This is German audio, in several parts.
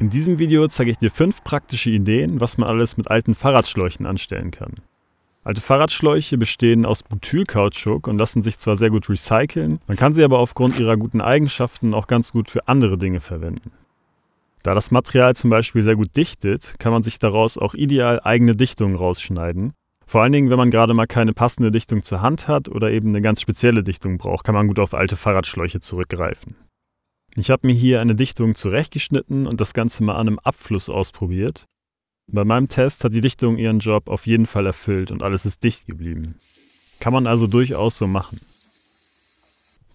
In diesem Video zeige ich dir fünf praktische Ideen, was man alles mit alten Fahrradschläuchen anstellen kann. Alte Fahrradschläuche bestehen aus Butylkautschuk und lassen sich zwar sehr gut recyceln, man kann sie aber aufgrund ihrer guten Eigenschaften auch ganz gut für andere Dinge verwenden. Da das Material zum Beispiel sehr gut dichtet, kann man sich daraus auch ideal eigene Dichtungen rausschneiden. Vor allen Dingen, wenn man gerade mal keine passende Dichtung zur Hand hat oder eben eine ganz spezielle Dichtung braucht, kann man gut auf alte Fahrradschläuche zurückgreifen. Ich habe mir hier eine Dichtung zurechtgeschnitten und das Ganze mal an einem Abfluss ausprobiert. Bei meinem Test hat die Dichtung ihren Job auf jeden Fall erfüllt und alles ist dicht geblieben. Kann man also durchaus so machen.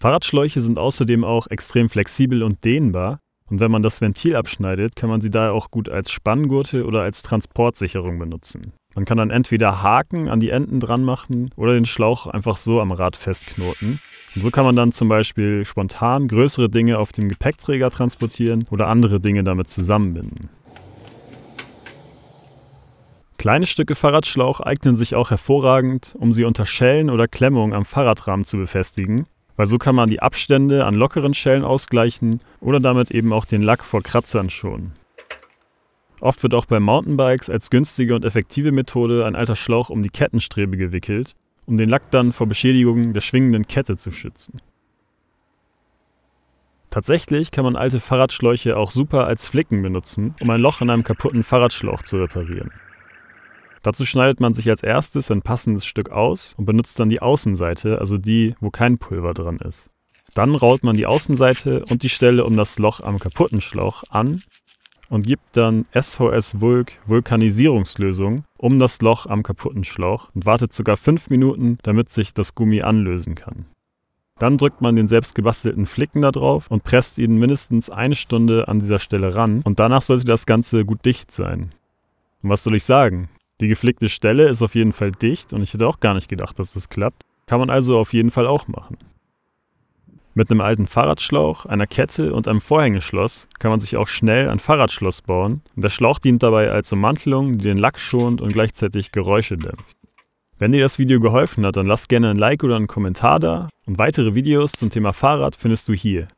Fahrradschläuche sind außerdem auch extrem flexibel und dehnbar und wenn man das Ventil abschneidet, kann man sie daher auch gut als Spanngurte oder als Transportsicherung benutzen. Man kann dann entweder Haken an die Enden dran machen oder den Schlauch einfach so am Rad festknoten. Und so kann man dann zum Beispiel spontan größere Dinge auf dem Gepäckträger transportieren oder andere Dinge damit zusammenbinden. Kleine Stücke Fahrradschlauch eignen sich auch hervorragend, um sie unter Schellen oder Klemmungen am Fahrradrahmen zu befestigen, weil so kann man die Abstände an lockeren Schellen ausgleichen oder damit eben auch den Lack vor Kratzern schonen. Oft wird auch bei Mountainbikes als günstige und effektive Methode ein alter Schlauch um die Kettenstrebe gewickelt, um den Lack dann vor Beschädigungen der schwingenden Kette zu schützen. Tatsächlich kann man alte Fahrradschläuche auch super als Flicken benutzen, um ein Loch in einem kaputten Fahrradschlauch zu reparieren. Dazu schneidet man sich als erstes ein passendes Stück aus und benutzt dann die Außenseite, also die, wo kein Pulver dran ist. Dann raut man die Außenseite und die Stelle um das Loch am kaputten Schlauch an und gibt dann SHS Vulk Vulkanisierungslösung um das Loch am kaputten Schlauch und wartet sogar 5 Minuten, damit sich das Gummi anlösen kann. Dann drückt man den selbst gebastelten Flicken da drauf und presst ihn mindestens eine Stunde an dieser Stelle ran und danach sollte das Ganze gut dicht sein. Und was soll ich sagen? Die geflickte Stelle ist auf jeden Fall dicht und ich hätte auch gar nicht gedacht, dass das klappt. Kann man also auf jeden Fall auch machen. Mit einem alten Fahrradschlauch, einer Kette und einem Vorhängeschloss kann man sich auch schnell ein Fahrradschloss bauen. Der Schlauch dient dabei als Ummantelung, die den Lack schont und gleichzeitig Geräusche dämpft. Wenn dir das Video geholfen hat, dann lass gerne ein Like oder einen Kommentar da und weitere Videos zum Thema Fahrrad findest du hier.